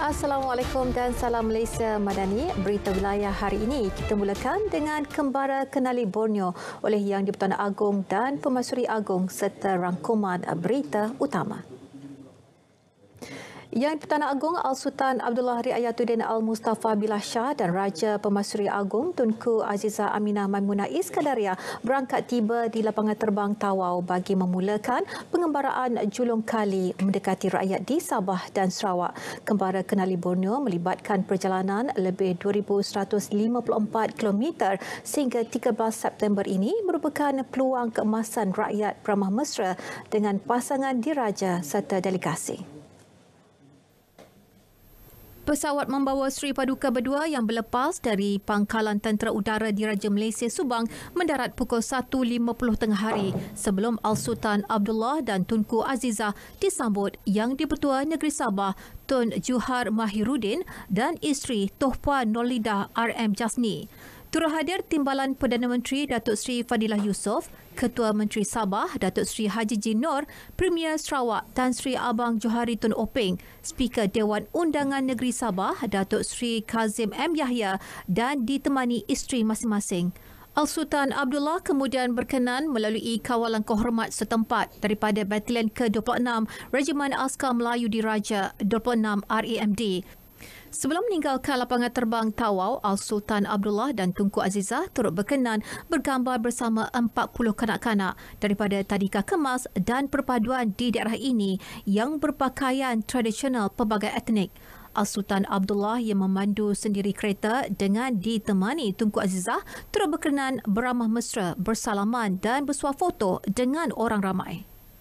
Assalamualaikum dan salam Malaysia Madani. Berita wilayah hari ini kita mulakan dengan kembara kenali Borneo oleh Yang Dipertuan Agong dan Pemasuri Agong serta rangkuman berita utama. Yang Pertama Agong Al-Sultan Abdullah Riayatuddin Al-Mustafa Billah Shah dan Raja Pemasuri Agong Tunku Aziza Aminah Maimunah Iskandaria berangkat tiba di lapangan terbang Tawau bagi memulakan pengembaraan Julung Kali mendekati rakyat di Sabah dan Sarawak. Kembara Kenali Borneo melibatkan perjalanan lebih 2,154 km sehingga 13 September ini merupakan peluang keemasan rakyat Ramah Mesra dengan pasangan diraja serta delegasi. Pesawat membawa Sri Paduka berdua yang berlepas dari pangkalan tentera udara di Raja Malaysia Subang mendarat pukul 1.50 tengah hari sebelum Al-Sultan Abdullah dan Tunku Azizah disambut yang dipertua negeri Sabah Tun Juhar Mahirudin dan isteri Tohpa Nolida RM Jasni. Turut hadir Timbalan Perdana Menteri Datuk Seri Fadilah Yusof, Ketua Menteri Sabah Datuk Seri Haji Jin Nor, Premier Sarawak Tan Sri Abang Johari Tun Openg, Speaker Dewan Undangan Negeri Sabah Datuk Seri Kazim M. Yahya dan ditemani isteri masing-masing. Al-Sultan Abdullah kemudian berkenan melalui kawalan kehormat setempat daripada Batalion ke-26 Regimen Askar Melayu Diraja 26 RAMD. Sebelum meninggalkan lapangan terbang Tawau, Al-Sultan Abdullah dan Tunku Azizah turut berkenan bergambar bersama 40 kanak-kanak daripada tadika kemas dan perpaduan di daerah ini yang berpakaian tradisional pelbagai etnik. Al-Sultan Abdullah yang memandu sendiri kereta dengan ditemani Tunku Azizah turut berkenan beramah mesra bersalaman dan bersuah foto dengan orang ramai.